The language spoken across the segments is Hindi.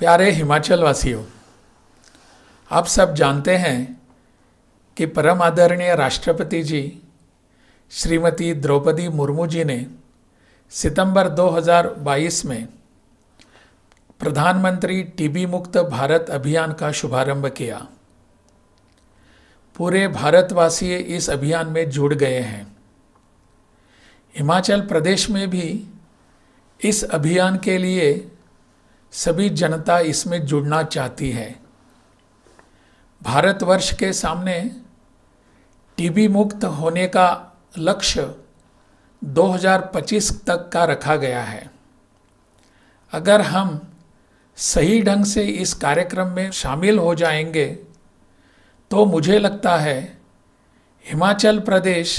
प्यारे हिमाचल वासियों आप सब जानते हैं कि परम आदरणीय राष्ट्रपति जी श्रीमती द्रौपदी मुर्मू जी ने सितंबर 2022 में प्रधानमंत्री टीबी मुक्त भारत अभियान का शुभारंभ किया पूरे भारतवासी इस अभियान में जुड़ गए हैं हिमाचल प्रदेश में भी इस अभियान के लिए सभी जनता इसमें जुड़ना चाहती है भारतवर्ष के सामने टीबी मुक्त होने का लक्ष्य 2025 तक का रखा गया है अगर हम सही ढंग से इस कार्यक्रम में शामिल हो जाएंगे तो मुझे लगता है हिमाचल प्रदेश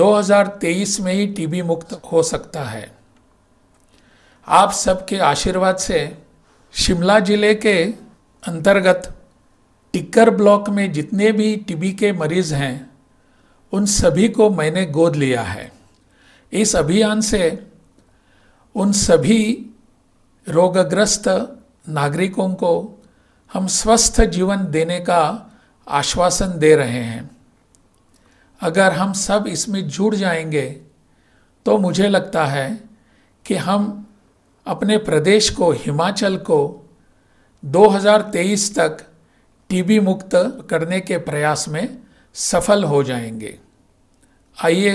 2023 में ही टीबी मुक्त हो सकता है आप सबके आशीर्वाद से शिमला जिले के अंतर्गत टिक्कर ब्लॉक में जितने भी टीबी के मरीज़ हैं उन सभी को मैंने गोद लिया है इस अभियान से उन सभी रोगग्रस्त नागरिकों को हम स्वस्थ जीवन देने का आश्वासन दे रहे हैं अगर हम सब इसमें जुड़ जाएंगे तो मुझे लगता है कि हम अपने प्रदेश को हिमाचल को 2023 तक टीबी मुक्त करने के प्रयास में सफल हो जाएंगे आइए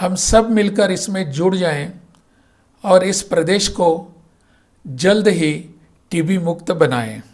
हम सब मिलकर इसमें जुड़ जाएं और इस प्रदेश को जल्द ही टीबी मुक्त बनाएं